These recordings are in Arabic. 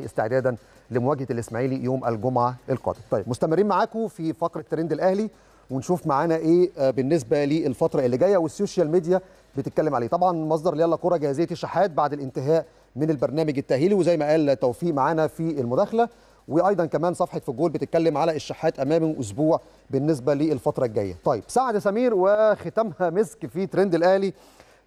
استعدادا لمواجهه الاسماعيلي يوم الجمعه القادم طيب مستمرين معاكم في فقره ترند الاهلي ونشوف معانا ايه آه، بالنسبه للفتره اللي جايه والسوشيال ميديا بتتكلم عليه طبعا مصدر يلا كوره جاهزيه الشحات بعد الانتهاء من البرنامج التاهيلي وزي ما قال توفيق معانا في المداخله وايضا كمان صفحه في الجول بتتكلم على الشحات امام اسبوع بالنسبه للفتره الجايه طيب سعد سمير وختامها مسك في ترند الاهلي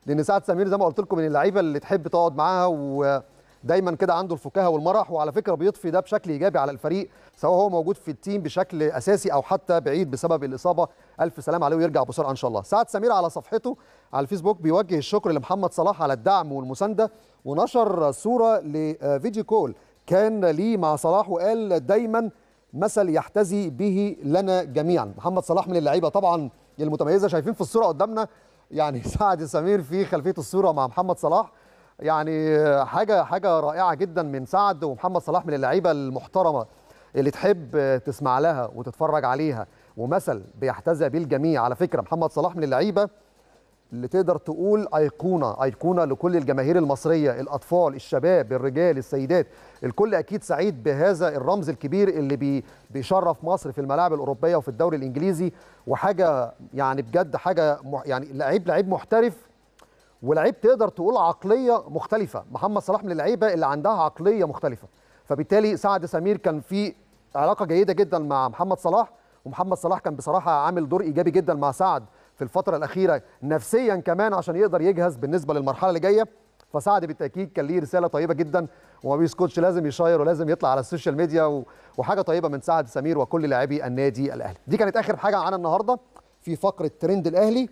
لان سعد سمير زي ما قلت لكم من اللعيبه اللي تحب تقعد معاها و دايما كده عنده الفكاهه والمرح وعلى فكره بيضفي ده بشكل ايجابي على الفريق سواء هو موجود في التيم بشكل اساسي او حتى بعيد بسبب الاصابه الف سلام عليه ويرجع بسرعه ان شاء الله سعد سمير على صفحته على الفيسبوك بيوجه الشكر لمحمد صلاح على الدعم والمسانده ونشر صوره لفيديو كول كان ليه مع صلاح وقال دايما مثل يحتذي به لنا جميعا محمد صلاح من اللعيبه طبعا المتميزه شايفين في الصوره قدامنا يعني سعد سمير في خلفيه الصوره مع محمد صلاح يعني حاجه حاجه رائعه جدا من سعد ومحمد صلاح من اللعيبه المحترمه اللي تحب تسمع لها وتتفرج عليها ومثل بيحتذى به الجميع على فكره محمد صلاح من اللعيبه اللي تقدر تقول ايقونه ايقونه لكل الجماهير المصريه الاطفال الشباب الرجال السيدات الكل اكيد سعيد بهذا الرمز الكبير اللي بي بيشرف مصر في الملاعب الاوروبيه وفي الدوري الانجليزي وحاجه يعني بجد حاجه يعني لعيب لعيب محترف ولعيب تقدر تقول عقليه مختلفه محمد صلاح من اللعيبه اللي عندها عقليه مختلفه فبالتالي سعد سمير كان في علاقه جيده جدا مع محمد صلاح ومحمد صلاح كان بصراحه عامل دور ايجابي جدا مع سعد في الفتره الاخيره نفسيا كمان عشان يقدر يجهز بالنسبه للمرحله اللي جايه فسعد بالتاكيد كان ليه رساله طيبه جدا وما بيسكتش لازم يشير ولازم يطلع على السوشيال ميديا وحاجه طيبه من سعد سمير وكل لاعبي النادي الاهلي دي كانت اخر حاجه عن النهارده في فقره ترند الاهلي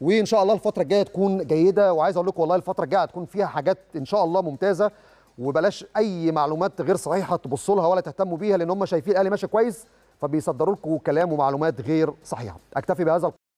وان شاء الله الفتره الجايه تكون جيده وعايز اقول لكم والله الفتره الجايه هتكون فيها حاجات ان شاء الله ممتازه وبلاش اي معلومات غير صحيحه تبصوا لها ولا تهتموا بيها لان هم شايفين الاهلي ماشي كويس فبيصدروا لكم كلام ومعلومات غير صحيحه اكتفي بهذا